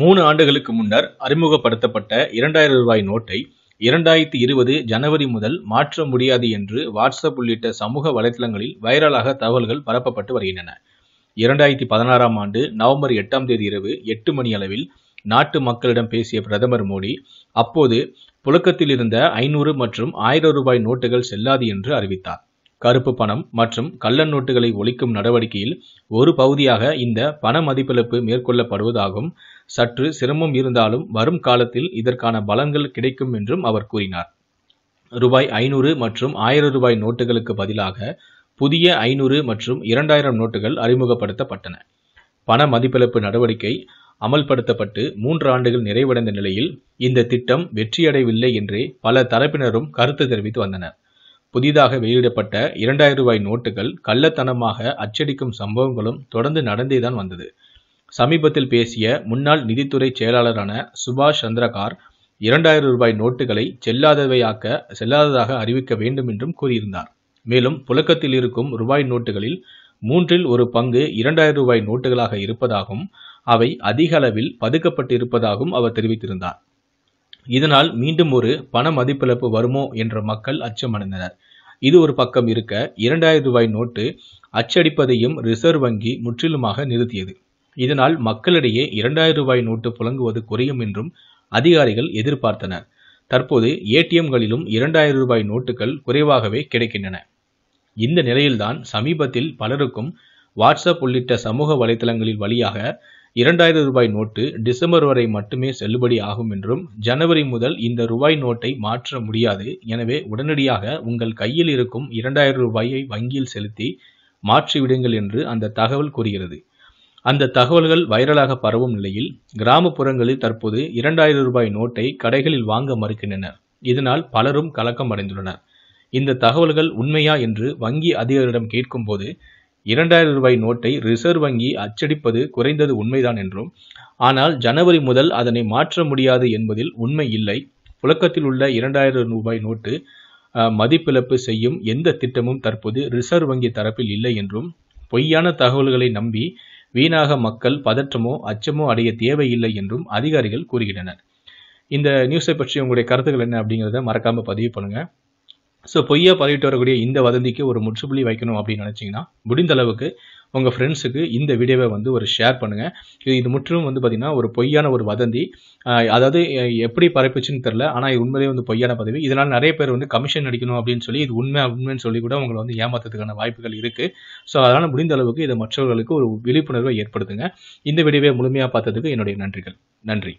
மூணு ஆண்டுகளுக்கு முன்னர் அறிமுகப்படுத்தப்பட்ட இரண்டாயிரம் ரூபாய் நோட்டை இரண்டாயிரத்தி இருபது ஜனவரி முதல் மாற்ற முடியாது என்று வாட்ஸ்அப் உள்ளிட்ட சமூக வலைதளங்களில் வைரலாக தகவல்கள் பரப்பப்பட்டு வருகின்றன இரண்டாயிரத்தி பதினாறாம் ஆண்டு நவம்பர் எட்டாம் தேதி இரவு எட்டு மணி அளவில் நாட்டு மக்களிடம் பேசிய பிரதமர் மோடி அப்போது புழக்கத்தில் இருந்த ஐநூறு மற்றும் ஆயிரம் ரூபாய் நோட்டுகள் செல்லாது என்று அறிவித்தார் கருப்பு பணம் மற்றும் கள்ள நோட்டுகளை ஒழிக்கும் நடவடிக்கையில் ஒரு பகுதியாக இந்த பண மதிப்பிழப்பு மேற்கொள்ளப்படுவதாகவும் சற்று சிரமம் இருந்தாலும் வரும் காலத்தில் இதற்கான பலன்கள் கிடைக்கும் என்றும் அவர் கூறினார் ரூபாய் ஐநூறு மற்றும் ஆயிரம் ரூபாய் நோட்டுகளுக்கு பதிலாக புதிய ஐநூறு மற்றும் இரண்டாயிரம் நோட்டுகள் அறிமுகப்படுத்தப்பட்டன பண மதிப்பிழப்பு நடவடிக்கை அமல்படுத்தப்பட்டு மூன்று ஆண்டுகள் நிறைவடைந்த நிலையில் இந்த திட்டம் வெற்றியடையவில்லை என்றே பல தரப்பினரும் கருத்து தெரிவித்து வந்தனர் புதிதாக வெளியிடப்பட்ட இரண்டாயிரம் ரூபாய் நோட்டுகள் கள்ளத்தனமாக அச்சடிக்கும் சம்பவங்களும் தொடர்ந்து நடந்தேதான் வந்தது சமீபத்தில் பேசிய முன்னாள் நிதித்துறை செயலாளரான சுபாஷ் சந்திரகார் இரண்டாயிரம் ரூபாய் நோட்டுகளை செல்லாதவையாக்க செல்லாததாக அறிவிக்க வேண்டும் என்றும் கூறியிருந்தார் மேலும் புழக்கத்தில் இருக்கும் ரூபாய் நோட்டுகளில் மூன்றில் ஒரு பங்கு இரண்டாயிரம் ரூபாய் நோட்டுகளாக இருப்பதாகவும் அவை அதிக அளவில் பதுக்கப்பட்டிருப்பதாகவும் அவர் தெரிவித்திருந்தார் இதனால் மீண்டும் ஒரு பண மதிப்பிழப்பு வருமோ என்ற மக்கள் அச்சமடைந்தனர் இது ஒரு பக்கம் இருக்க இரண்டாயிரம் ரூபாய் நோட்டு அச்சடிப்பதையும் ரிசர்வ் வங்கி முற்றிலுமாக நிறுத்தியது இதனால் மக்களிடையே இரண்டாயிரம் ரூபாய் நோட்டு புழங்குவது குறையும் என்றும் அதிகாரிகள் எதிர்பார்த்தனர் தற்போது ஏடிஎம்களிலும் இரண்டாயிரம் ரூபாய் நோட்டுகள் குறைவாகவே கிடைக்கின்றன இந்த நிலையில்தான் சமீபத்தில் பலருக்கும் வாட்ஸ்அப் உள்ளிட்ட சமூக வலைதளங்களில் வழியாக இரண்டாயிரம் ரூபாய் நோட்டு டிசம்பர் வரை மட்டுமே செல்லுபடி ஆகும் என்றும் ஜனவரி முதல் இந்த ரூபாய் நோட்டை மாற்ற முடியாது எனவே உடனடியாக உங்கள் கையில் இருக்கும் இரண்டாயிரம் ரூபாயை வங்கியில் செலுத்தி மாற்றிவிடுங்கள் என்று அந்த தகவல் கூறுகிறது அந்த தகவல்கள் வைரலாக பரவும் நிலையில் கிராமப்புறங்களில் தற்போது இரண்டாயிரம் ரூபாய் நோட்டை கடைகளில் வாங்க மறுக்கின்றனர் இதனால் பலரும் கலக்கம் அடைந்துள்ளனர் இந்த தகவல்கள் உண்மையா என்று வங்கி அதிகாரிடம் கேட்கும்போது இரண்டாயிரம் ரூபாய் நோட்டை ரிசர்வ் வங்கி அச்சடிப்பது குறைந்தது உண்மைதான் என்றும் ஆனால் ஜனவரி முதல் அதனை மாற்ற முடியாது என்பதில் உண்மை இல்லை புழக்கத்தில் உள்ள இரண்டாயிரம் ரூபாய் நோட்டு மதிப்பிழப்பு செய்யும் எந்த திட்டமும் தற்போது ரிசர்வ் வங்கி தரப்பில் இல்லை என்றும் பொய்யான தகவல்களை நம்பி வீணாக மக்கள் பதற்றமோ அச்சமோ அடைய தேவையில்லை என்றும் அதிகாரிகள் கூறுகின்றனர் இந்த நியூஸை பற்றி உங்களுடைய கருத்துக்கள் என்ன அப்படிங்கிறத மறக்காமல் பதிவு பண்ணுங்கள் ஸோ பொய்யா பரவிட்டு வரக்கூடிய இந்த வதந்திக்கு ஒரு முற்றுப்புள்ளி வைக்கணும் அப்படின்னு நினச்சிங்கன்னா முடிந்த அளவுக்கு உங்கள் ஃப்ரெண்ட்ஸுக்கு இந்த வீடியோவை வந்து ஒரு ஷேர் பண்ணுங்கள் இது இது முற்றிலும் வந்து பார்த்திங்கன்னா ஒரு பொய்யான ஒரு வதந்தி அதாவது எப்படி பரப்பிச்சுன்னு தெரில ஆனால் இது உண்மையிலே வந்து பொய்யான பதவி இதனால் நிறைய பேர் வந்து கமிஷன் அடிக்கணும் அப்படின்னு சொல்லி இது உண்மை உண்மைன்னு சொல்லி கூட உங்களை வந்து ஏமாத்துறதுக்கான வாய்ப்புகள் இருக்குது ஸோ அதனால் முடிந்த அளவுக்கு இதை மற்றவர்களுக்கு ஒரு விழிப்புணர்வை ஏற்படுத்துங்க இந்த வீடியோவை முழுமையாக பார்த்ததுக்கு என்னுடைய நன்றிகள் நன்றி